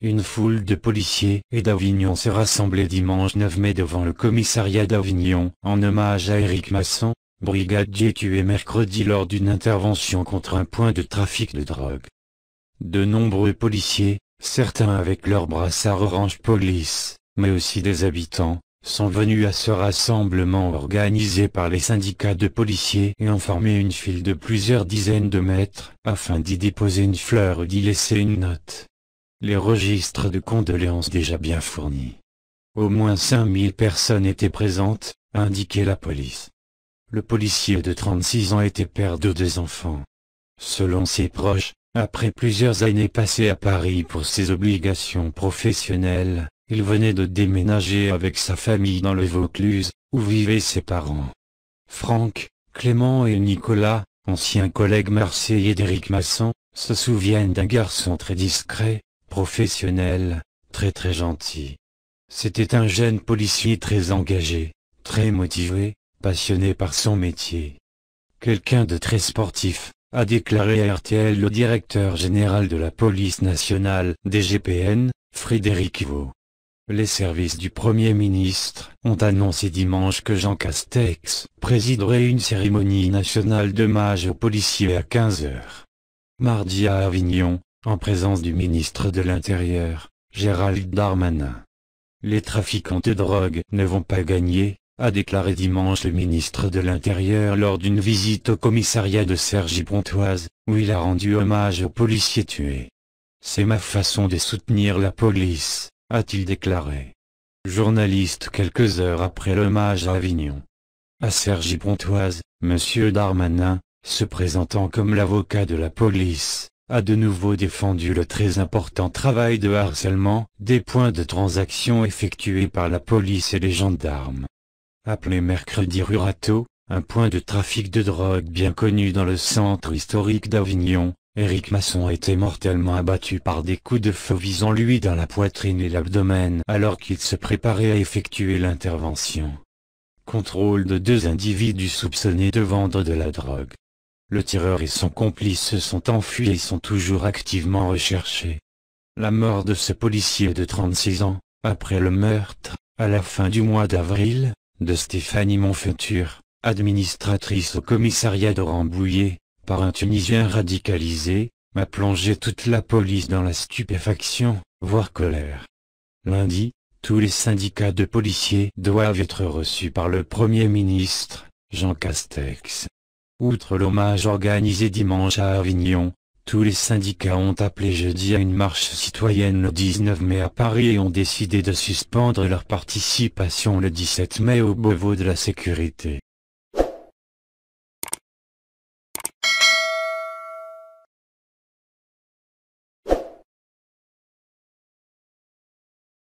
Une foule de policiers et d'Avignon s'est rassemblée dimanche 9 mai devant le commissariat d'Avignon, en hommage à Éric Masson, brigadier tué mercredi lors d'une intervention contre un point de trafic de drogue. De nombreux policiers, certains avec leurs brassards orange police, mais aussi des habitants, sont venus à ce rassemblement organisé par les syndicats de policiers et ont formé une file de plusieurs dizaines de mètres, afin d'y déposer une fleur ou d'y laisser une note les registres de condoléances déjà bien fournis. Au moins 5000 personnes étaient présentes, indiquait la police. Le policier de 36 ans était père de deux enfants. Selon ses proches, après plusieurs années passées à Paris pour ses obligations professionnelles, il venait de déménager avec sa famille dans le Vaucluse, où vivaient ses parents. Franck, Clément et Nicolas, anciens collègues marseillais d'Éric Masson, se souviennent d'un garçon très discret, professionnel, très très gentil. C'était un jeune policier très engagé, très motivé, passionné par son métier. Quelqu'un de très sportif, a déclaré à RTL le directeur général de la police nationale, DGPN, Frédéric Vaux. Les services du Premier ministre ont annoncé dimanche que Jean Castex présiderait une cérémonie nationale d'hommage aux policiers à 15h. Mardi à Avignon, en présence du ministre de l'Intérieur, Gérald Darmanin. Les trafiquants de drogue ne vont pas gagner, a déclaré dimanche le ministre de l'Intérieur lors d'une visite au commissariat de Sergi pontoise où il a rendu hommage aux policiers tués. C'est ma façon de soutenir la police, a-t-il déclaré. Journaliste quelques heures après l'hommage à Avignon. À Sergi pontoise M. Darmanin, se présentant comme l'avocat de la police, a de nouveau défendu le très important travail de harcèlement des points de transaction effectués par la police et les gendarmes. Appelé mercredi Rurato, un point de trafic de drogue bien connu dans le centre historique d'Avignon, Eric Masson a été mortellement abattu par des coups de feu visant lui dans la poitrine et l'abdomen alors qu'il se préparait à effectuer l'intervention. Contrôle de deux individus soupçonnés de vendre de la drogue. Le tireur et son complice se sont enfuis et sont toujours activement recherchés. La mort de ce policier de 36 ans, après le meurtre, à la fin du mois d'avril, de Stéphanie Monfutur, administratrice au commissariat de Rambouillet, par un Tunisien radicalisé, m'a plongé toute la police dans la stupéfaction, voire colère. Lundi, tous les syndicats de policiers doivent être reçus par le Premier ministre, Jean Castex. Outre l'hommage organisé dimanche à Avignon, tous les syndicats ont appelé jeudi à une marche citoyenne le 19 mai à Paris et ont décidé de suspendre leur participation le 17 mai au Beauvau de la Sécurité.